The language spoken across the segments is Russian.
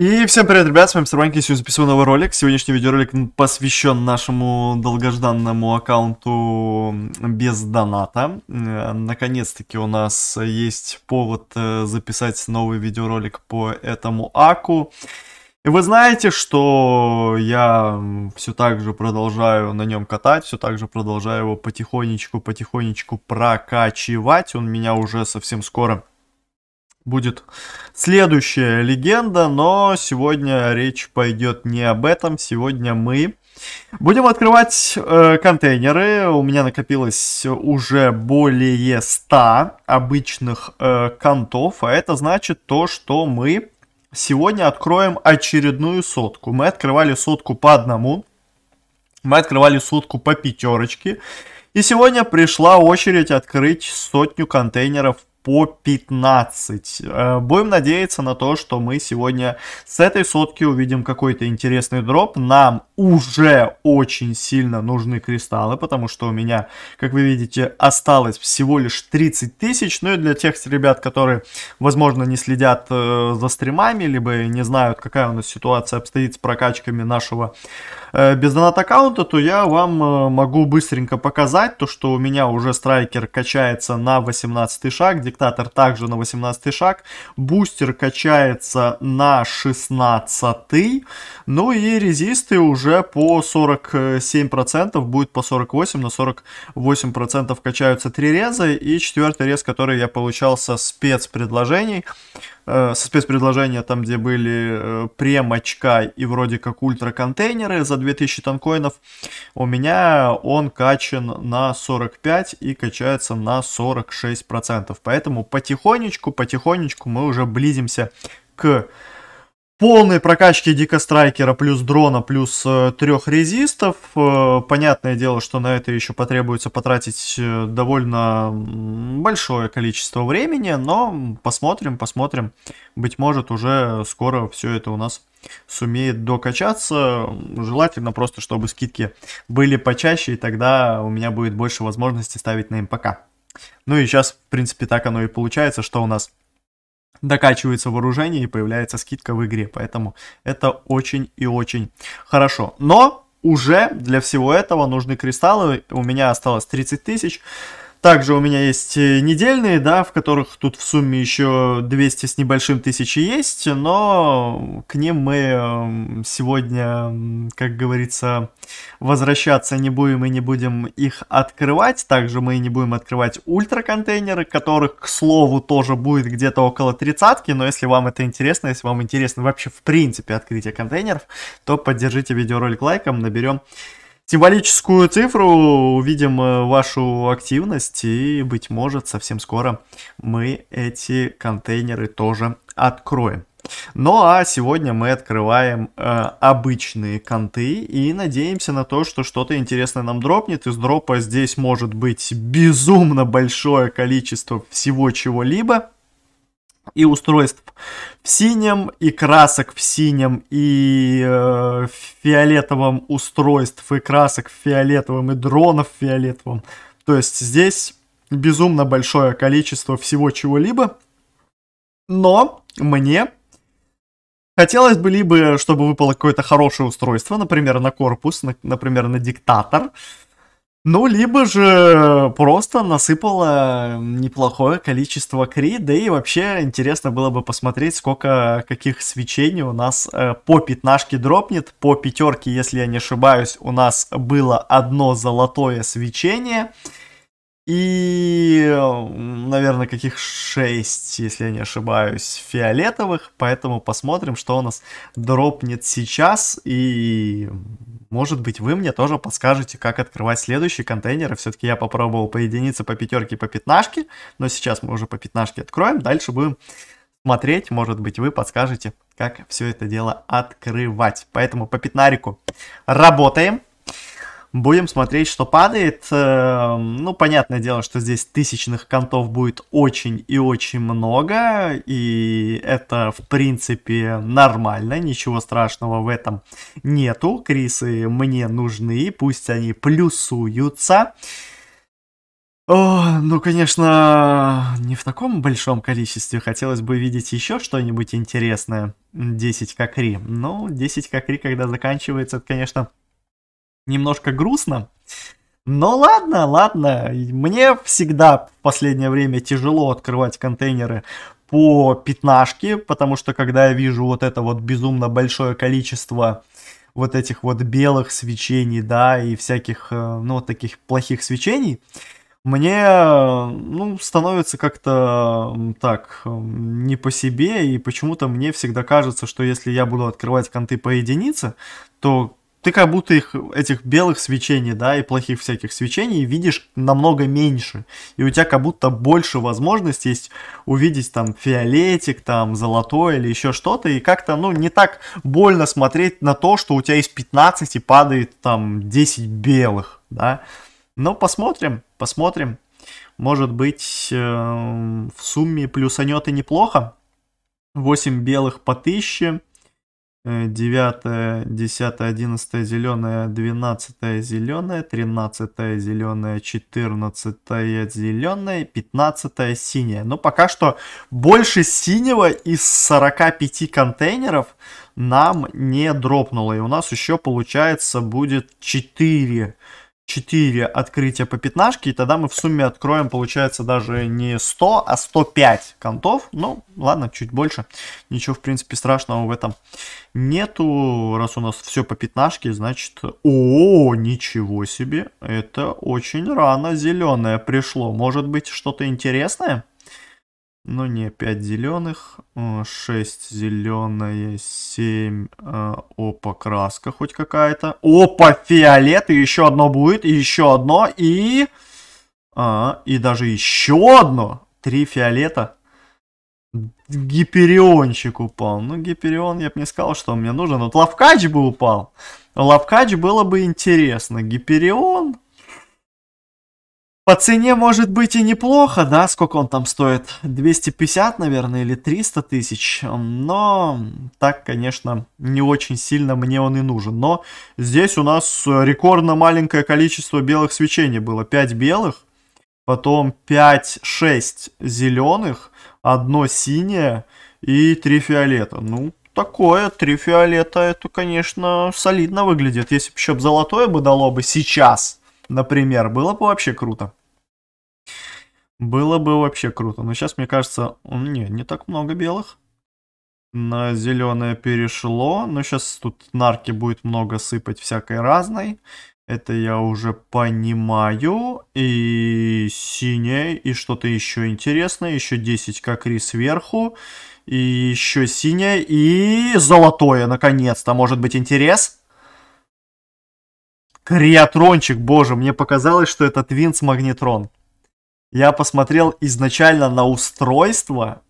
И всем привет, ребят, с вами Сарванки, сегодня записываю новый ролик. Сегодняшний видеоролик посвящен нашему долгожданному аккаунту без доната. Э, наконец-таки у нас есть повод э, записать новый видеоролик по этому аку. И вы знаете, что я все так же продолжаю на нем катать, все так же продолжаю его потихонечку-потихонечку прокачивать. Он меня уже совсем скоро будет следующая легенда, но сегодня речь пойдет не об этом. Сегодня мы будем открывать э, контейнеры. У меня накопилось уже более 100 обычных э, контов, а это значит то, что мы сегодня откроем очередную сотку. Мы открывали сотку по одному, мы открывали сотку по пятерочке. И сегодня пришла очередь открыть сотню контейнеров по 15. Э, будем надеяться на то, что мы сегодня с этой сотки увидим какой-то интересный дроп. Нам уже очень сильно нужны кристаллы, потому что у меня, как вы видите, осталось всего лишь 30 тысяч. Ну и для тех ребят, которые, возможно, не следят э, за стримами, либо не знают, какая у нас ситуация обстоит с прокачками нашего э, бездонат аккаунта, то я вам могу быстренько показать то, что у меня уже страйкер качается на 18 шаг, где диктатор также на 18 шаг. Бустер качается на 16. Ну и резисты уже по 47%, будет по 48, на 48% качаются 3 реза. И четвертый рез, который я получал со спецпредложений, э, со спецпредложения, там, где были э, прем премочка и вроде как ультра контейнеры за 2000 танкоинов, у меня он качен на 45 и качается на 46%. Поэтому поэтому потихонечку, потихонечку мы уже близимся к полной прокачки дикострайкера плюс дрона плюс э, трех резистов. Э, понятное дело, что на это еще потребуется потратить э, довольно большое количество времени, но посмотрим, посмотрим. Быть может, уже скоро все это у нас сумеет докачаться. Желательно просто, чтобы скидки были почаще, и тогда у меня будет больше возможности ставить на МПК. Ну и сейчас, в принципе, так оно и получается, что у нас докачивается вооружение и появляется скидка в игре. Поэтому это очень и очень хорошо. Но уже для всего этого нужны кристаллы. У меня осталось 30 тысяч. Также у меня есть э, недельные, да, в которых тут в сумме еще 200 с небольшим тысячи есть, но к ним мы эм, сегодня, как говорится, возвращаться не будем и не будем их открывать. Также мы не будем открывать ультра-контейнеры, которых, к слову, тоже будет где-то около тридцатки, но если вам это интересно, если вам интересно вообще в принципе открытие контейнеров, то поддержите видеоролик лайком, наберем символическую цифру, увидим э, вашу активность и, быть может, совсем скоро мы эти контейнеры тоже откроем. Ну а сегодня мы открываем э, обычные конты и надеемся на то, что что-то интересное нам дропнет. Из дропа здесь может быть безумно большое количество всего чего-либо и устройств в синем, и красок в синем, и э, фиолетовом устройств, и красок в фиолетовом, и дронов в фиолетовом. То есть здесь безумно большое количество всего чего-либо. Но мне хотелось бы либо, чтобы выпало какое-то хорошее устройство, например, на корпус, на, например, на диктатор, э, ну, либо же просто насыпало неплохое количество кри, да и вообще интересно было бы посмотреть, сколько каких свечений у нас э, по пятнашке дропнет. По пятерке, если я не ошибаюсь, у нас было одно золотое свечение и, наверное, каких 6, если я не ошибаюсь, фиолетовых, поэтому посмотрим, что у нас дропнет сейчас, и, может быть, вы мне тоже подскажете, как открывать следующие контейнеры, все-таки я попробовал по единице, по пятерке, по пятнашке, но сейчас мы уже по пятнашке откроем, дальше будем смотреть, может быть, вы подскажете, как все это дело открывать, поэтому по пятнарику работаем, Будем смотреть, что падает. Э, ну, понятное дело, что здесь тысячных контов будет очень и очень много. И это, в принципе, нормально. Ничего страшного в этом нету. Крисы мне нужны. Пусть они плюсуются. О, ну, конечно, не в таком большом количестве. Хотелось бы видеть еще что-нибудь интересное. 10 кокри. Ну, 10 кокри, когда заканчивается, это, конечно, немножко грустно. Но ладно, ладно, мне всегда в последнее время тяжело открывать контейнеры по пятнашке, потому что когда я вижу вот это вот безумно большое количество вот этих вот белых свечений, да, и всяких, э, ну, таких плохих свечений, мне, ну, становится как-то так не по себе, и почему-то мне всегда кажется, что если я буду открывать конты по единице, то ты как будто их, этих белых свечений, да, и плохих всяких свечений видишь намного меньше. И у тебя как будто больше возможностей есть увидеть там фиолетик, там золотой или еще что-то. И как-то, ну, не так больно смотреть на то, что у тебя из 15 падает там 10 белых, да. Но посмотрим, посмотрим. Может быть, эм, в сумме плюсанет и неплохо. 8 белых по 1000. 9, 10, 11 зеленая, 12 зеленая, 13 зеленая, 14 зеленая, 15 синяя. Но пока что больше синего из 45 контейнеров нам не дропнуло. И у нас еще получается будет 4 4 открытия по пятнашке, и тогда мы в сумме откроем, получается, даже не 100, а 105 контов. Ну, ладно, чуть больше. Ничего, в принципе, страшного в этом нету. Раз у нас все по пятнашке, значит... О, ничего себе! Это очень рано зеленое пришло. Может быть, что-то интересное? но ну, не 5 зеленых, 6 а, зеленая, 7, а, опа, краска хоть какая-то, опа, фиолет, и еще одно будет, и еще одно, и... А, и даже еще одно, три фиолета. Гипериончик упал. Ну, Гиперион, я бы не сказал, что он мне нужен. Вот Лавкач бы упал. Лавкач было бы интересно. Гиперион... По цене может быть и неплохо, да, сколько он там стоит, 250, наверное, или 300 тысяч, но так, конечно, не очень сильно мне он и нужен. Но здесь у нас рекордно маленькое количество белых свечений было, 5 белых, потом 5-6 зеленых, одно синее и 3 фиолета. Ну, такое, три фиолета, это, конечно, солидно выглядит, если бы еще золотое бы дало бы сейчас – например, было бы вообще круто. Было бы вообще круто. Но сейчас, мне кажется, не, не так много белых. На зеленое перешло. Но сейчас тут нарки будет много сыпать всякой разной. Это я уже понимаю. И синее, и что-то еще интересное. Еще 10 какри сверху. И еще синее, и золотое, наконец-то. Может быть интерес? Криотрончик, боже, мне показалось, что это Твинс магнетрон. Я посмотрел изначально на устройство,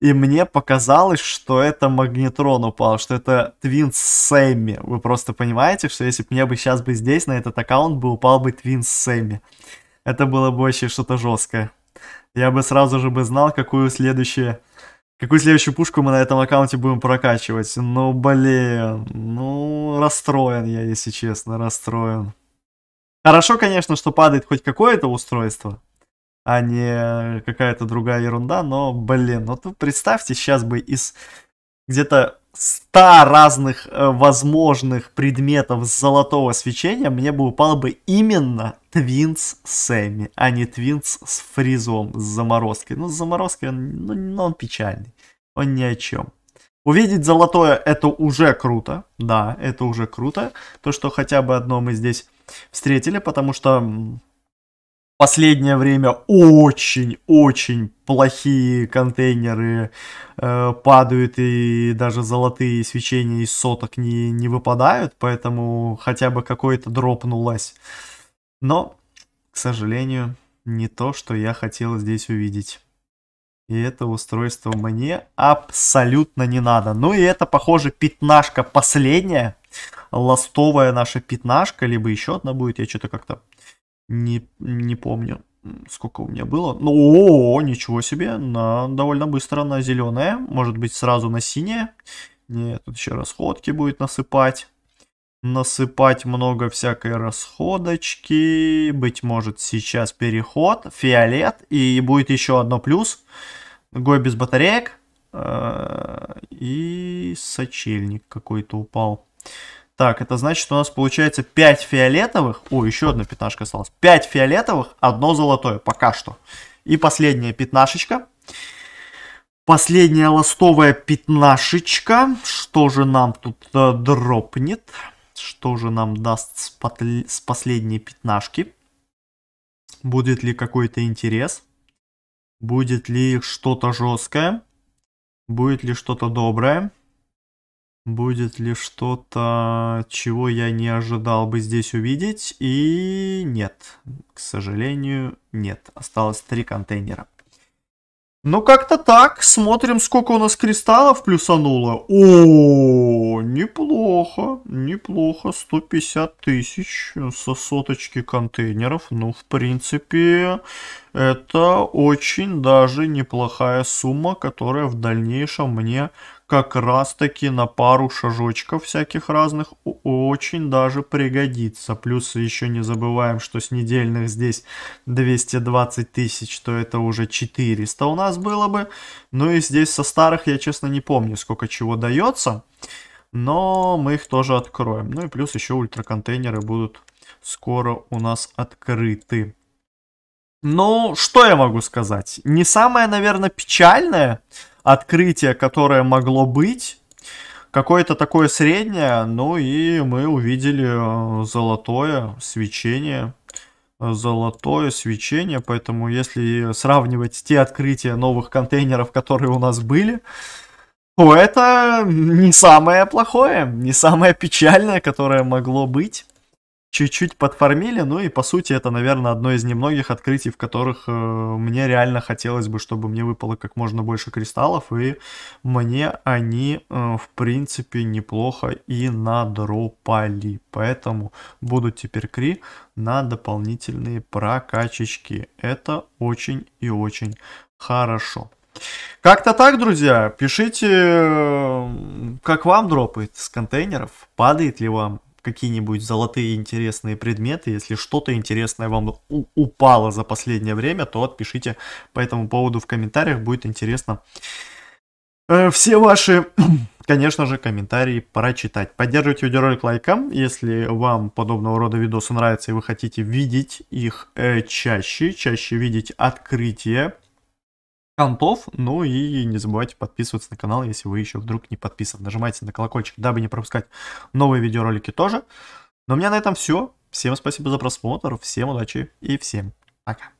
и мне показалось, что это магнетрон упал, что это Твинс Сэмми. Вы просто понимаете, что если бы мне бы сейчас бы здесь, на этот аккаунт, бы упал бы Твинс Сэмми. Это было бы вообще что-то жесткое. Я бы сразу же бы знал, какую следующую какую следующую пушку мы на этом аккаунте будем прокачивать. Ну, блин, ну, расстроен я, если честно, расстроен. Хорошо, конечно, что падает хоть какое-то устройство, а не какая-то другая ерунда, но, блин, ну тут представьте, сейчас бы из где-то 100 разных э, возможных предметов золотого свечения мне бы упал бы именно Твинс с а не Твинс с Фризом с заморозкой. Ну, с заморозкой он, ну, он печальный он ни о чем. Увидеть золотое это уже круто, да, это уже круто. То, что хотя бы одно мы здесь встретили, потому что последнее время очень-очень плохие контейнеры э, падают, и даже золотые свечения из соток не, не выпадают, поэтому хотя бы какое то дропнулось. Но, к сожалению, не то, что я хотел здесь увидеть. И это устройство мне абсолютно не надо. Ну и это, похоже, пятнашка последняя. Ластовая наша пятнашка, либо еще одна будет. Я что-то как-то не, не помню, сколько у меня было. Ну, о, ничего себе. На, довольно быстро на зеленое. Может быть, сразу на синее. Нет, тут еще расходки будет насыпать насыпать много всякой расходочки. Быть может сейчас переход, фиолет. И будет еще одно плюс. Гой без батареек. Э, и сочельник какой-то упал. Так, это значит, у нас получается 5 фиолетовых. О, еще одна пятнашка осталась. 5 фиолетовых, одно золотое пока что. И последняя пятнашечка. Последняя ластовая пятнашечка. Что же нам тут э, дропнет? что же нам даст с, последней пятнашки. Будет ли какой-то интерес? Будет ли что-то жесткое? Будет ли что-то доброе? Будет ли что-то, чего я не ожидал бы здесь увидеть? И нет, к сожалению, нет. Осталось три контейнера. Ну, как-то так. Смотрим, сколько у нас кристаллов плюсануло. О, неплохо, неплохо. 150 тысяч со соточки контейнеров. Ну, в принципе, это очень даже неплохая сумма, которая в дальнейшем мне как раз таки на пару шажочков всяких разных очень даже пригодится. Плюс еще не забываем, что с недельных здесь 220 тысяч, то это уже 400 у нас было бы. Ну и здесь со старых я честно не помню сколько чего дается, но мы их тоже откроем. Ну и плюс еще ультраконтейнеры будут скоро у нас открыты. Ну, что я могу сказать? Не самое, наверное, печальное, открытие, которое могло быть, какое-то такое среднее, ну и мы увидели э, золотое свечение, золотое свечение, поэтому если сравнивать те открытия новых контейнеров, которые у нас были, то это не самое плохое, не самое печальное, которое могло быть чуть-чуть подформили, ну и по сути это, наверное, одно из немногих открытий, в которых э, мне реально хотелось бы, чтобы мне выпало как можно больше кристаллов, и мне они, э, в принципе, неплохо и надропали, поэтому будут теперь кри на дополнительные прокачечки, это очень и очень хорошо. Как-то так, друзья. Пишите, э, как вам дропает с контейнеров, падает ли вам какие-нибудь золотые интересные предметы. Если что-то интересное вам упало за последнее время, то отпишите по этому поводу в комментариях, будет интересно. Э, все ваши, конечно же, комментарии прочитать. Поддерживайте видеоролик лайком, если вам подобного рода видосы нравятся и вы хотите видеть их э, чаще, чаще видеть открытие контов. Ну и не забывайте подписываться на канал, если вы еще вдруг не подписаны. Нажимайте на колокольчик, дабы не пропускать новые видеоролики тоже. Но ну, у меня на этом все. Всем спасибо за просмотр, всем удачи и всем пока.